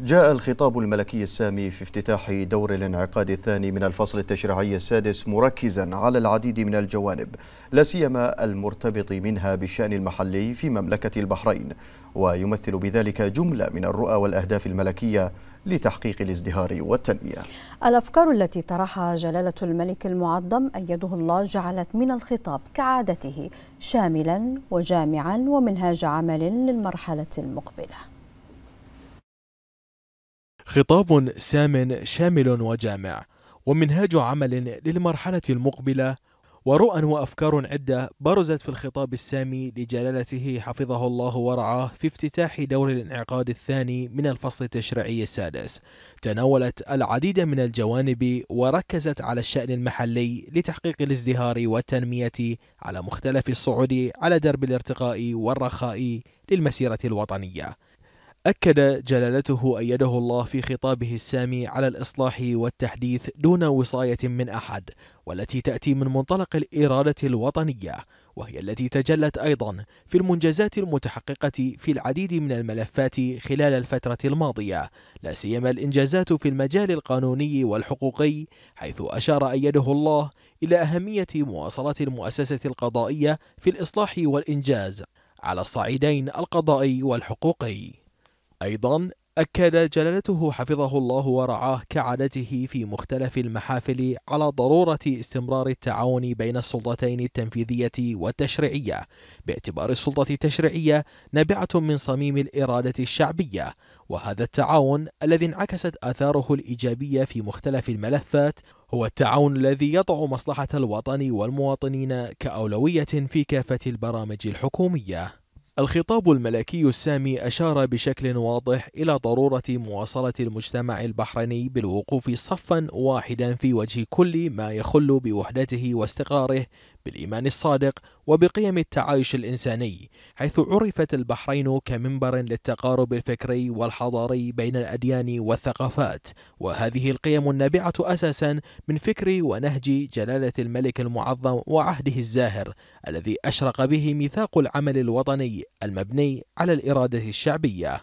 جاء الخطاب الملكي السامي في افتتاح دور الانعقاد الثاني من الفصل التشريعي السادس مركزا على العديد من الجوانب لا سيما المرتبط منها بالشأن المحلي في مملكة البحرين ويمثل بذلك جملة من الرؤى والأهداف الملكية لتحقيق الازدهار والتنمية الأفكار التي طرحها جلالة الملك المعظم أيده الله جعلت من الخطاب كعادته شاملا وجامعا ومنهاج عمل للمرحلة المقبلة خطاب سام شامل وجامع ومنهاج عمل للمرحلة المقبلة ورؤى وأفكار عدة برزت في الخطاب السامي لجلالته حفظه الله ورعاه في افتتاح دور الانعقاد الثاني من الفصل التشريعي السادس تناولت العديد من الجوانب وركزت على الشأن المحلي لتحقيق الازدهار والتنمية على مختلف الصعود على درب الارتقاء والرخاء للمسيرة الوطنية أكد جلالته أيده الله في خطابه السامي على الإصلاح والتحديث دون وصاية من أحد والتي تأتي من منطلق الإرادة الوطنية وهي التي تجلت أيضا في المنجزات المتحققة في العديد من الملفات خلال الفترة الماضية لا سيما الإنجازات في المجال القانوني والحقوقي حيث أشار أيده الله إلى أهمية مواصلة المؤسسة القضائية في الإصلاح والإنجاز على الصعيدين القضائي والحقوقي أيضا أكد جلالته حفظه الله ورعاه كعادته في مختلف المحافل على ضرورة استمرار التعاون بين السلطتين التنفيذية والتشريعية باعتبار السلطة التشريعية نابعة من صميم الإرادة الشعبية وهذا التعاون الذي انعكست آثاره الإيجابية في مختلف الملفات هو التعاون الذي يضع مصلحة الوطن والمواطنين كأولوية في كافة البرامج الحكومية الخطاب الملكي السامي أشار بشكل واضح إلى ضرورة مواصلة المجتمع البحريني بالوقوف صفا واحدا في وجه كل ما يخل بوحدته واستقراره بالإيمان الصادق وبقيم التعايش الإنساني حيث عرفت البحرين كمنبر للتقارب الفكري والحضاري بين الأديان والثقافات وهذه القيم النابعة أساسا من فكر ونهج جلالة الملك المعظم وعهده الزاهر الذي أشرق به ميثاق العمل الوطني المبني على الإرادة الشعبية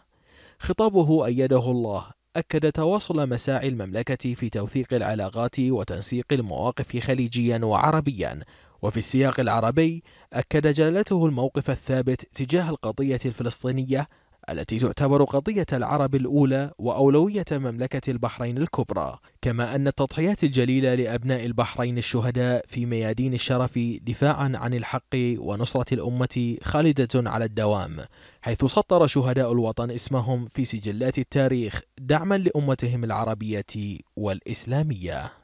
خطابه أيده الله أكد تواصل مساعي المملكة في توثيق العلاقات وتنسيق المواقف خليجيا وعربيا وفي السياق العربي أكد جلالته الموقف الثابت تجاه القضية الفلسطينية التي تعتبر قضية العرب الأولى وأولوية مملكة البحرين الكبرى كما أن التضحيات الجليلة لأبناء البحرين الشهداء في ميادين الشرف دفاعا عن الحق ونصرة الأمة خالدة على الدوام حيث سطر شهداء الوطن اسمهم في سجلات التاريخ دعما لأمتهم العربية والإسلامية